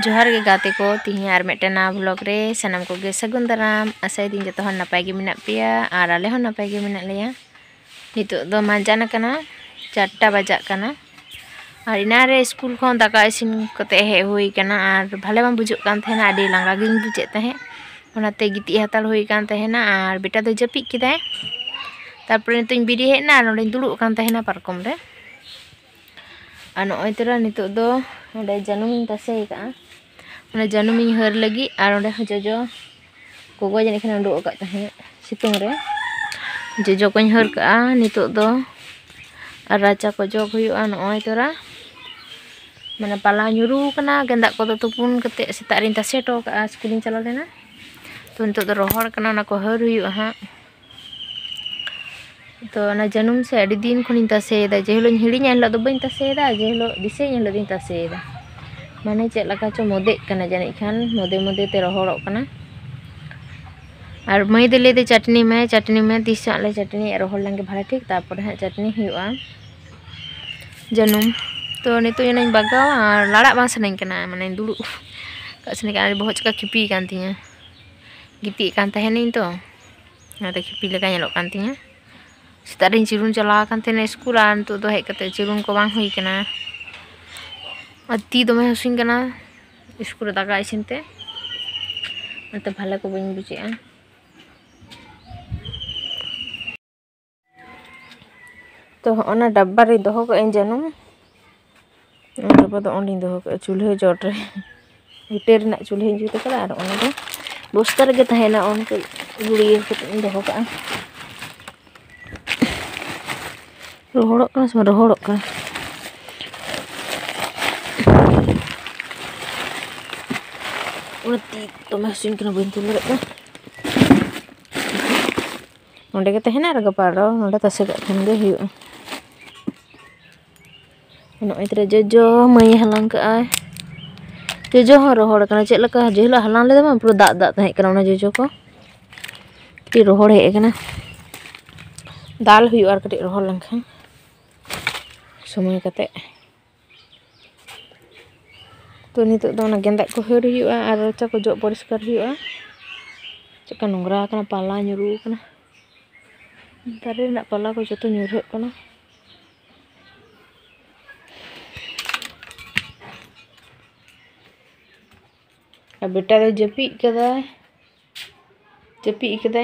जोहर के गाते को तीन और मिट्टन ब्लग रे सामान को सगुन दाराम आशा दिन जो नपायगे पे और आल नपायगे नित मजान चारटा बजा और इनारे स्कूल को दाका इसी हेकना और भले बा बुझे लंगा गे बुझे तेनाते गिटी हतार होना और बेटा तो जपिद तपर नितु बिरी हेना और नुड़ूबा पारकमें ano itu lah nituk do ada janum tasai ka ada janum ing her lagi ar ada jojo kugo jani kena do ka tahe situng re jojo ko her ka nituk do ar raca ko jo ko yuk ano itu lah mana pala nyuru kena gendak ko tu pun ketik sitak rintas seto ka sekuling calon kena tuntuk do rohor kena nak ko her yuk ha to na janum sa adi din ko ninta seda. Jehlo nyili nyan la doba ninta seda. Jehlo disay nyan la ninta seda. Mana cek laka cok mode kana jana ikan mode mode tero horok kana. Ar mai dili de chatni mai chatni mai disay la chatni ero holang ke bala tapor ha chatni hiu a. Janum to ni to yana yang bagau a bangsa kana mana dulu. Kak seni kana dibohot cok kipi kantinya. Gipi kantahen neng to. Nah, kipi lekanya kan lo kantinya setarin jirun jala kan tenai sekulan tu tu hek kata jirun ko bang hui kena mati tu mah sing kena iskul tak kai sinte mata bala ko bunyi buci ya tu ona dabbar itu hok enjanum Apa tu online tu hok culu jodre hiter nak culu hiju tu kalau ada online tu Booster kita hena on ke guli yang kita indah kok ah. Rohorok kan, semua rohorok kan. Nanti to mesin kena bantu mereka. Kan? Nanti kita hina raga paro, nanti tas agak tenggah hiu. Enak itu aja jo, maya halang ke ay. Jojo horo horo kena cek leka, jojo lah halang leka mah perlu dak dak tengah kena mana jojo ko. Tapi roh horo hek kena. Dal hiu arka di roh horo kan sumay kate tu ni tu tu na gentak ko hiru yu a ah, ada cha ko jok polis kar yu a ah. cak kan ngra kan pala nyuru kan tadi nak pala ko jatuh tu nyuru kan jepi beta tu jepi kata, jepi kata.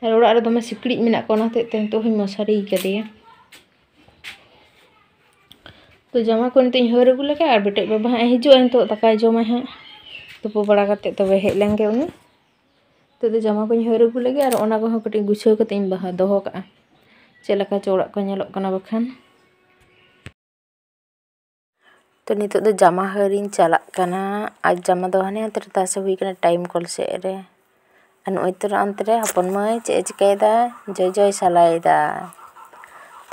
Kalau ada tu masih klik minat kau nak tek tentu hima sari kata ya pajama ko nitong hari ko lagi arbitrate ba ba ang hijau ang to takay joma ha to po pala kate to ba hit lang ka uni to to jama ko nitong hari ko lagi aro onako ho kating gusyo ko tayong baha doho ka chela ka chora ko nyo lok ka na bakhan to nito to jama hari ng chala ka na at jama doha time call sa anu ano ito na antre hapon mo ay chay chay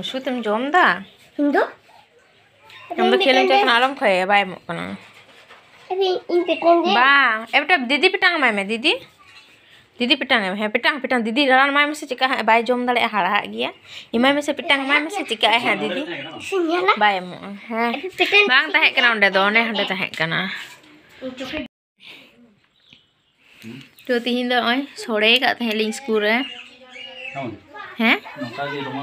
ᱩᱥᱩ ᱛᱮᱢ ᱡᱚᱢ ᱫᱟ ᱤᱧ ᱫᱚ ᱟᱢ ᱫᱚ ᱠᱷᱮᱞᱮᱢ ᱪᱟᱞᱟᱜ ᱠᱟᱱᱟ ᱟᱞᱚᱢ ᱠᱷᱚᱭᱮ ᱵᱟᱭ ᱮᱢᱚᱜ ᱠᱟᱱᱟ ᱤᱧ ᱯᱮᱴᱟᱝ ᱫᱮ ᱵᱟ ᱮᱵᱴᱟ ᱫᱤᱫᱤ ᱯᱮᱴᱟᱝ ᱮᱢᱟᱭ ᱢᱮ ᱫᱤᱫᱤ दीदी पिटांग है पिटांग पिटांग दीदी रान माय मसे चिका है बाय जोम दले हाड़ा गया इमाय मसे पिटांग माय मसे चिका है दीदी बाय मो है बांग तहे कना ओंडे दो ने हंडे तहे कना तो तीन दो ओय सोड़े का तहे लिंग स्कूल रे हैं नोका जे रोमा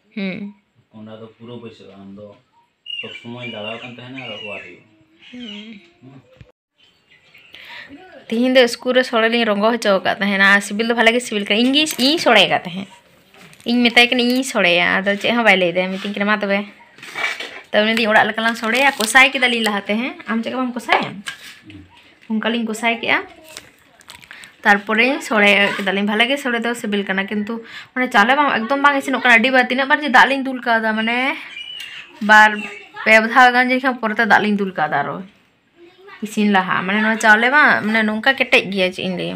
ᱦᱮᱸ ᱚᱱᱟ ᱫᱚ ᱯᱩᱨᱟᱹ ᱯᱚᱭᱥᱟ ᱟᱢ ᱫᱚ ᱥᱚᱵ ᱥᱚᱢᱚᱭ ᱞᱟᱜᱟᱣ ᱠᱟᱱ ᱛᱟᱦᱮᱱᱟ ᱟᱨ ᱚᱣᱟᱨ ᱦᱩᱭᱩᱜᱼᱟ ᱛᱤᱦᱤᱧ ᱫᱚ ᱥᱠᱩᱞ ᱨᱮ ᱥᱚᱲᱮ ᱞᱤᱧ ᱨᱚᱝᱜᱚ ᱦᱚᱪᱚ ᱟᱠᱟᱫ ᱛᱟᱦᱮᱱᱟ ᱟᱨ ᱥᱤᱵᱤᱞ ᱫᱚ ᱵᱷᱟᱞᱮ ᱜᱮ ᱥᱤᱵᱤᱞ ᱠᱟᱱᱟ ᱤᱧ ᱜᱮ ᱤᱧ ᱥᱚᱲᱮ ᱟᱠᱟᱫ ᱛᱟᱦᱮᱸ ᱤᱧ ᱢᱮᱛᱟᱭ ᱠᱟᱱᱟ ᱤᱧ ᱥᱚᱲᱮᱭᱟ ᱟᱫᱚ ᱪᱮᱫ ᱦᱚᱸ ᱵᱟᱭ ᱞᱟᱹᱭᱫᱟ ᱢᱤᱛᱟᱹᱧ ᱠᱟᱱᱟ ᱢᱟ ᱛᱚᱵᱮ ᱛᱚ ᱩᱱᱤ ᱫᱚ ᱚᱲᱟᱜ ᱞᱮᱠᱟ ᱞᱟᱝ ᱥᱚᱲᱮᱭᱟ ᱠᱚᱥᱟᱭ ᱠᱮᱫᱟᱞᱤᱧ ᱞᱟᱦᱟᱛᱮ ᱦᱮᱸ ᱟᱢ ᱪᱮᱫ ᱞᱮᱠᱟ ᱵᱟᱢ ᱠᱚᱥᱟᱭᱟ ᱚᱱᱠᱟᱞᱤᱧ ᱠᱚᱥᱟᱭ ᱠᱮᱜᱼᱟ ᱛᱟᱨᱯᱚᱨᱮ ᱥᱚᱲᱮ ᱠᱮᱫᱟᱞᱤᱧ ᱵᱷᱟᱞᱮ ᱜᱮ ᱥᱚᱲᱮ ᱫᱚ ᱥᱤᱵᱤᱞ ᱠᱟᱱᱟ ᱠᱤᱱᱛᱩ ᱢᱟᱱᱮ ᱪᱟᱣᱞᱮ ᱵᱟᱝ ᱮᱠᱫᱚᱢ ᱵᱟᱝ ᱤᱥᱤᱱᱚᱜ ᱠᱟᱱᱟ ᱟᱹᱰᱤ ᱵᱟᱨ ᱛᱤᱱᱟᱹᱜ ᱵᱟᱨ ᱡᱮ ᱫᱟᱜ ᱞᱤᱧ ᱫᱩᱞ ᱠᱟᱣᱫᱟ ᱢᱟᱱᱮ ᱵᱟᱨ ᱯᱮ ᱫᱷᱟᱣ ᱜᱟᱱ ᱡᱮᱠᱷᱟᱱ ᱯᱚᱨᱮᱛᱮ ᱫᱟᱜ ᱞᱤᱧ ᱫᱩᱞ ᱠᱟᱣᱫᱟ ᱟᱨᱚ ᱤᱥᱤᱱ ᱞᱟᱦᱟ ᱢᱟᱱᱮ ᱱᱚᱣᱟ ᱪᱟᱣᱞᱮ ᱵᱟᱝ ᱢᱟᱱᱮ ᱱᱚᱝᱠᱟ ᱠᱮᱴᱮᱡ ᱜᱮᱭᱟ ᱪᱮᱫ ᱤᱧ ᱞᱟᱹᱭᱟ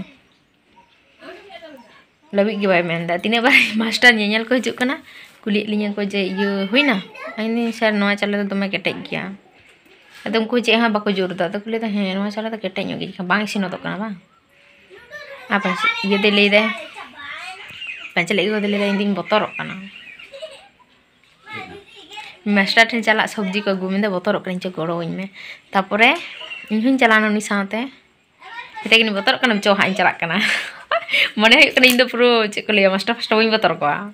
ᱞᱟᱹᱵᱤᱫ ᱜᱮ ᱵᱟᱭ ᱢᱮᱱᱫᱟ ᱛᱤᱱᱟᱹᱜ ᱵᱟᱨ ᱢᱟᱥᱴᱟᱨ ᱧᱮᱧᱮᱞ ᱠᱚ ᱦᱤᱡᱩᱜ ᱠᱟᱱᱟ ᱠᱩᱞᱤᱭᱮᱫ ᱞᱤᱧᱟᱹ ᱠᱚ ᱡᱮ ᱤᱭᱟᱹ ᱦᱩᱭᱱᱟ ᱤᱧ ᱥᱟᱨ ᱱᱚᱣᱟ ᱪᱟᱣᱞᱮ ᱫᱚ ᱫᱚᱢᱮ ᱠᱮᱴᱮᱡ ᱜᱮᱭᱟ ᱟᱫᱚ ᱩᱱᱠᱩ ᱪᱮᱫ ᱦᱚᱸ ᱵᱟᱠᱚ ᱡᱳᱨ ᱮᱫᱟ ᱟᱫᱚ ᱠᱚ ᱞᱟᱹᱭᱫᱟ ᱦᱮᱸ ᱱᱚᱣᱟ ᱪᱟᱣᱞᱮ ᱫᱚ ᱠᱮᱴᱮᱡ ᱧᱚᱜ ᱜᱮ ᱵᱟᱝ ᱤᱥᱤᱱᱚᱜ ᱠᱟᱱᱟ ᱵᱟᱝ ᱟᱨ ᱤᱭᱟᱹ ᱫᱚᱭ ᱞᱟᱹᱭᱫᱟ ᱯᱟᱸᱪᱮ ᱞᱟᱹᱜᱤᱫ ᱠᱚᱫᱚ ᱞᱟᱹᱭᱫᱟ ᱤᱧᱫᱩᱧ ᱵᱚᱛᱚᱨᱚᱜ ᱠᱟᱱᱟ ᱢᱟᱥᱴᱟᱨ ᱴᱷᱮᱱ ᱪᱟᱞᱟᱜ ᱥᱚᱵᱽᱡᱤ ᱠᱚ ᱟᱹᱜᱩ ᱢᱮᱱᱫᱟ ᱵᱚᱛᱚᱨᱚᱜ ᱠᱟᱱᱟ ᱪᱚ ᱜᱚᱲᱚᱣᱟᱹᱧ ᱢᱮ ᱛᱟᱯᱚᱨᱮ ᱤᱧᱦᱚᱧ ᱪᱟᱞᱟᱣᱱᱟ ᱩᱱᱤ ᱥᱟᱶᱛᱮ ᱢᱮᱛᱟᱭ ᱠᱟᱹᱱᱟᱹᱧ ᱵᱚᱛᱚᱨᱚᱜ ᱠᱟᱱᱟᱢ ᱪᱚ ᱦᱟᱸᱜ ᱤᱧ ᱪᱟᱞᱟᱜ ᱠᱟᱱᱟ ᱢᱚᱱᱮ ᱦᱩᱭᱩᱜ ᱠᱟᱱᱟ ᱤᱧᱫᱚ ᱯᱩᱨᱟᱹ ᱪᱮᱫ ᱠᱚ ᱞᱟᱹᱭᱟ ᱢᱟᱥᱴᱟᱨ ᱯᱷᱟᱥᱴᱟᱨ ᱵᱟᱹᱧ ᱵᱚᱛᱚᱨ ᱠᱚᱣᱟ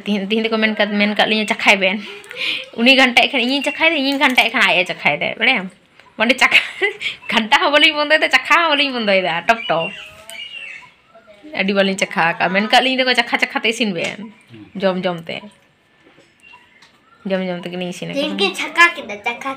तीन तीन को मन कर लिया चखाए बेन उन्हीं घंटा खान इन चखाई दे इन घंटा खान आए चखाए दे बड़े बड़े चखा घंटा हो बोली बंद दे चखा हो बोली बंद दे टप टप अड़ी बोली चखा का मन कर लिया देखो चखा चखा ते बेन जम जमते जम जम ते चखा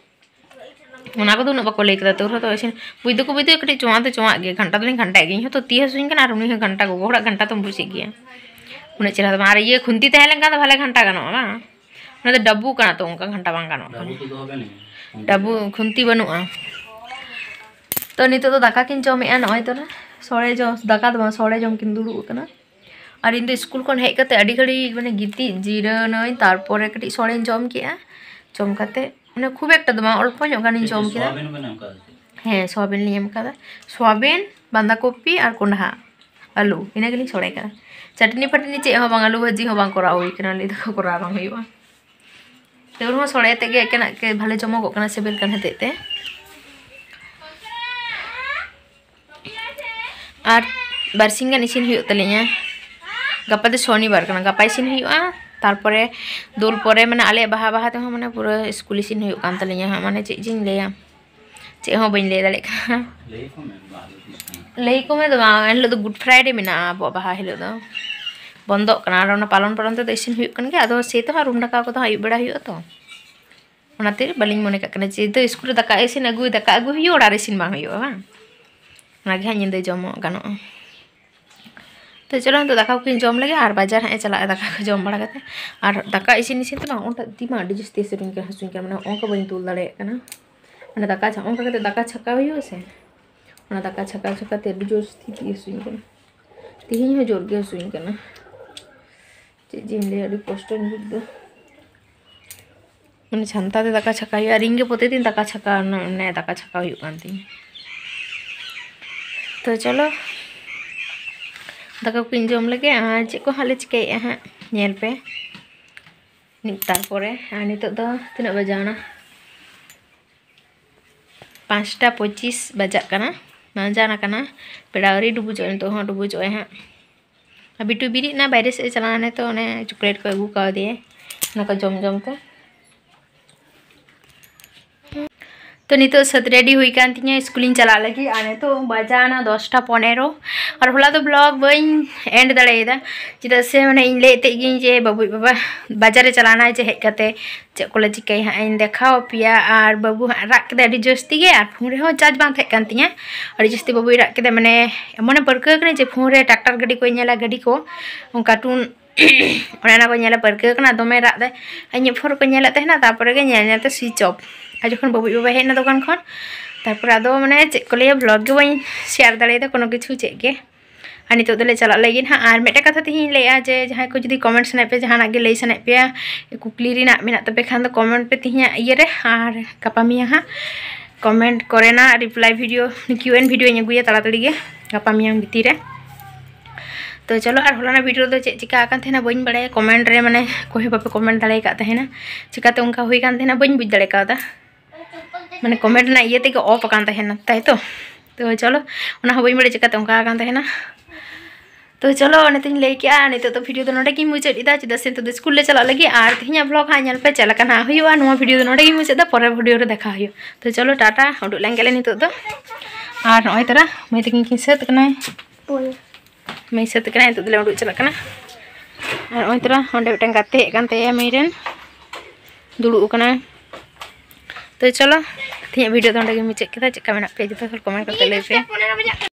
ᱚᱱᱟ ᱠᱚᱫᱚ ᱩᱱᱟᱹᱜ ᱵᱟᱠᱚ ᱞᱟᱹᱭ ᱠᱟᱫᱟ ᱛᱚ ᱨᱮᱦᱚᱸ ᱛᱚ ᱤᱥᱤᱱ ᱵᱩᱭᱫᱟᱹ ᱠᱚ ᱵᱩᱭᱫᱟᱹ ᱠᱟᱹᱴᱤᱡ ᱪᱚᱣᱟ ᱫᱚ ᱪᱚᱣᱟᱜ ᱜᱮᱭᱟ ᱜᱷᱟᱱᱴᱟ ᱫᱚᱞᱤᱧ ᱜᱷᱟᱱᱴᱟᱭ ᱜᱮᱭᱟ ᱤᱧᱦᱚᱸ ᱛᱚ ᱛᱤ ᱦᱟᱹᱥᱩᱧ ᱠᱟᱱᱟ ᱟᱨ ᱩᱱᱤ ᱦᱚᱸ ᱜᱷᱟᱱᱴᱟ ᱜᱚᱜᱚ ᱦᱚᱲᱟᱜ ᱜᱷᱟᱱᱴᱟ ᱛᱚᱢ ᱵᱩᱡᱮᱫ ᱜᱮᱭᱟ ᱩᱱᱟᱹᱜ ᱪᱮᱦᱨᱟ ᱫᱚ ᱵᱟᱝ ᱟᱨ ᱤᱭᱟᱹ ᱠᱷᱩᱱᱛᱤ ᱛᱟᱦᱮᱸ ᱞᱮᱱᱠᱷᱟᱱ ᱫᱚ ᱵᱷᱟᱞᱮ ᱜᱷᱟᱱᱴᱟ ᱜᱟᱱᱚᱜᱼᱟ ᱵᱟᱝ ᱚᱱᱟ ᱫᱚ ᱰᱟᱵᱩ ᱠᱟᱱᱟ ᱛᱚ ᱚᱱᱠᱟ ᱜᱷᱟᱱᱴᱟ ᱵᱟᱝ ᱜᱟᱱᱚᱜ ᱠᱟᱱᱟ ᱰᱟᱵᱩ ᱠᱷᱩᱱᱛᱤ ᱵᱟᱹᱱᱩᱜᱼᱟ तो नित तो दाका किन जमे नॉय तो सड़े जम दाका दो सड़े जम किन दुड़ूबना और इन स्कूल खन हेकते घड़ी मैं गिति जिरन तरपे कटी सड़े जम के जमकते मैं खूब एक दमा अल्प गानी जम कि हाँ सोबिन सोबिन बंदाकपी और कन्हा आलू इना सड़े कर चाटनी फाटनी चेह आलू भाजी कराव तेल सड़े के भले जमको सेबिल हेते बारसिंगान इसी गपा तो शनिवार गपा इसी ᱛᱟᱨᱯᱚᱨᱮ ᱫᱳᱞ ᱯᱚᱨᱮ ᱢᱟᱱᱮ ᱟᱞᱮᱭᱟᱜ ᱵᱟᱦᱟ ᱵᱟᱦᱟ ᱛᱮᱦᱚᱸ ᱢᱟᱱᱮ ᱯᱩᱨᱟᱹ ᱥᱠᱩᱞ ᱤᱥᱤᱱ ᱦᱩᱭᱩᱜ ᱠᱟᱱ ᱛᱟᱞᱤᱧᱟ ᱦᱟᱸᱜ ᱢᱟᱱᱮ ᱪᱮᱫ ᱡᱤᱧ ᱞᱟᱹᱭᱟ ᱪᱮᱫ ᱦᱚᱸ ᱵᱟᱹᱧ ᱞᱟᱹᱭ ᱫᱟᱲᱮᱭᱟᱜ ᱠᱟᱱᱟ ᱞᱟᱹᱭ ᱠᱚ ᱢᱮ ᱫᱚ ᱵᱟᱝ ᱮᱱᱦᱤᱞᱳᱜ ᱫᱚ ᱜᱩᱰ ᱯᱷᱨᱟᱭᱰᱮ ᱢᱮᱱᱟᱜᱼᱟ ᱟᱵᱚᱣᱟᱜ ᱵᱟᱦᱟ ᱦᱤᱞᱳᱜ ᱫᱚ ᱵᱚᱱᱫᱚᱜ ᱠᱟᱱᱟ ᱟᱨ ᱚᱱᱟ ᱯᱟᱞᱚᱱ ᱯᱟᱞᱚᱱ ᱛᱮᱫᱚ ᱤᱥᱤᱱ ᱦᱩᱭᱩᱜ ᱠᱟᱱ ᱜᱮᱭᱟ ᱟᱫᱚ ᱥᱮ ᱛᱚ ᱦᱟᱸᱜ ᱨᱩᱢ ᱰᱟᱠᱟᱣ ᱠᱚᱫᱚ ᱟᱹᱭᱩᱵ ᱵᱮᱲᱟ ᱦᱩᱭᱩᱜᱼᱟ ᱛᱚ ᱚᱱᱟᱛᱮ ᱵᱟᱹᱞᱤᱧ ᱢᱚᱱᱮ ᱠᱟᱜ ᱠᱟᱱᱟ ᱡᱮ ᱫᱚ ᱤᱥᱠᱩᱞ ᱨᱮ ᱫᱟᱠᱟ ᱤᱥᱤᱱ ᱟᱹᱜᱩᱭ ᱫᱟᱠᱟ ᱟᱹᱜᱩ ᱦᱩᱭᱩᱜᱼᱟ ᱚᱲᱟᱜ ᱨᱮ ᱤᱥᱤᱱ ᱵᱟᱝ ᱦᱩᱭᱩᱜᱼᱟ ᱵᱟᱝ ᱚᱱᱟᱜᱮ ᱦᱟᱸᱜ ᱧᱤᱫᱟᱹ ᱡᱚᱢ ᱜᱟᱱᱚᱜᱼᱟ तो चलो तो दाका को जम लगे और बाजार हाँ चला दाका को जम बड़ा और दाका इसी इसे तो दिमा जस्ती से रुके हाँ सुनकर मैं उनका बी तुल दाड़ना मैं दाका छा उनका दाका छका हुई से दाका छका छका जस्ती सुनकर तेहे हाँ जोर के हूँ चेजिए कष्ट बुद्ध मैंने छानता दाका छका रिंगे पोते दिन दाका छका दाका छका तो चलो दाका को जो लगे चेक को हाला चिका हाँ नलपे तरपे नित तना बजाना पाँचटा पचिस बजा जाना पेड़ रही डुबुचो नित डुबुचो हाँ बिटू बिरी बैरे सज चलाना नित चॉकलेट को अगू कादे जम जमते तो नित सत रेडी हुई कानी स्कूली चला लगी आने तो बजान दसटा पंदो और हला तो ब्लॉग बी एंड दड़ेदा चेदा से मैंने लैते जे बाबू बाबा बजारे चलाना जे हे चेक चिके हाँ देखाओ पे हाँ और बाबू रगे जस्ती के फोन रहे चार्ज बांती और जस्ती बाबू रगे मैंने एमन पर्कें जे फोन ट्रैक्टर गाड़ी को ना गाड़ी को कार्टून उन्हें पर्कना दमे रगे फोन को तपरगे स्विच ऑफ ᱟᱨ ᱡᱚᱠᱷᱚᱱ ᱵᱟᱹᱵᱩᱡ ᱵᱟᱵᱟ ᱦᱮᱡ ᱮᱱᱟ ᱫᱚᱠᱟᱱ ᱠᱷᱚᱱ ᱛᱟᱨᱯᱚᱨ ᱟᱫᱚ ᱢᱟᱱᱮ ᱪᱮᱫ ᱠᱚ ᱞᱟᱹᱭᱟ ᱵᱞᱚᱜ ᱜᱮ ᱵᱟᱹᱧ ᱥᱮᱭᱟᱨ ᱫᱟᱲᱮᱭᱟᱫᱟ ᱠᱳᱱᱳ ᱠᱤᱪᱷᱩ ᱪᱮᱫ ᱜᱮ ᱟᱨ ᱱᱤᱛᱚᱜ ᱫᱚᱞᱮ ᱪᱟᱞᱟᱜ ᱞᱟᱹᱜᱤᱫ ᱦᱟᱸᱜ ᱟᱨ ᱢᱤᱫᱴᱮᱱ ᱠᱟᱛᱷᱟ ᱛᱮᱦᱮᱧ ᱞᱟᱹᱭᱟ ᱡᱮ ᱡᱟᱦᱟᱸᱭ ᱠᱚ ᱡᱩᱫᱤ ᱠᱚᱢᱮᱱᱴ ᱥᱟᱱᱟᱭᱮᱫ ᱯᱮᱭᱟ ᱡᱟᱦᱟᱱᱟᱜ ᱜᱮ ᱞᱟᱹᱭ ᱥᱟᱱᱟᱭᱮᱫ ᱯᱮᱭᱟ ᱠᱩᱠᱞᱤ ᱨᱮᱱᱟᱜ ᱢᱮᱱᱟᱜ ᱛᱟᱯᱮ ᱠᱷᱟᱱ ᱫᱚ ᱠᱚᱢᱮᱱᱴ ᱯᱮ ᱛᱮᱦᱮᱧᱟᱜ ᱤᱭᱟᱹᱨᱮ ᱟᱨ ᱜᱟᱯᱟ ᱢᱮᱭᱟᱝ ᱦᱟᱸᱜ कमेंट करना रिप्लाई भिडियो क्यू एन भिडियो अगुया ताड़ी गपा मियाँ भितर तो चलो और हलाना भिडियो तो चे चिका बन बड़ा कमेंट रे मैंने कोई बापे कमेंट दाड़ा चिकाते उनका बन बुझ दाड़ा ᱢᱟᱱᱮ ᱠᱚᱢᱮᱱᱴ ᱨᱮᱱᱟᱜ ᱤᱭᱟᱹ ᱛᱮᱜᱮ ᱚᱯ ᱟᱠᱟᱱ ᱛᱟᱦᱮᱱᱟ ᱛᱟᱭᱛᱚ ᱛᱚ ᱪᱚᱞᱚ ᱚᱱᱟ ᱦᱚᱸ ᱵᱟᱹᱧ ᱵᱟᱲᱟᱭ ᱪᱮᱠᱟᱛᱮ ᱚᱱᱠᱟ ᱟᱠᱟᱱ ᱛᱟᱦᱮᱱᱟ तो चलो नेतनी ले के आ नितो तो वीडियो दो नोडे की मुझे इदा चिदा से तो स्कूल ले चला लगी आर तेहना ब्लॉग हा ᱧᱮᱞ ᱯᱮ ᱪᱮᱫ ᱞᱮᱠᱟᱱᱟ ᱦᱩᱭᱩᱜᱼᱟ ᱱᱚᱣᱟ ᱵᱷᱤᱰᱤᱭᱳ ᱫᱚ ᱱᱚᱰᱮ ᱜᱮ ᱢᱩᱪᱟᱹᱫᱟ ᱯᱚᱨᱮ ᱵᱷᱤᱰᱤᱭᱳ ᱨᱮ ᱫᱮᱠᱷᱟ ᱦᱩᱭᱩᱜᱼᱟ ᱛᱚ ᱪᱚᱞᱚ ᱴᱟᱴᱟ ᱩᱰᱩᱠ ᱞᱟᱝ ᱜᱮᱞᱮ ᱱᱤᱛᱚᱜ ᱫᱚ ᱟᱨ ᱱᱚᱜᱼᱚᱭ ᱛᱟᱨᱟ ᱢᱟᱹᱭ ᱛᱟᱹᱠᱤᱱ ᱠᱤᱱ ᱥᱟᱹᱛ ᱠᱟᱱᱟ ᱢᱟᱹᱭ ᱥᱟᱹᱛ ᱠᱟᱱᱟ ᱱᱤᱛᱚᱜ ᱫᱚᱞᱮ ᱩᱰᱩᱠ ᱪᱟᱞᱟᱜ ᱠᱟᱱᱟ ᱟᱨ ᱱᱚᱜᱼᱚᱭ ᱛᱟᱨᱟ ᱚᱸᱰᱮ ᱢᱤᱫᱴᱟᱝ ᱜᱟᱛᱮ ᱦᱮᱡ ᱠᱟᱱ ᱛᱟᱭᱟ ᱢᱟᱹᱭ ᱨᱮᱱ ᱫᱩᱲᱩᱵ ᱠᱟᱱᱟᱭ तो चलो तो वीडियो तो मुझे चेक चेक पे जो कमेंट करते लैपे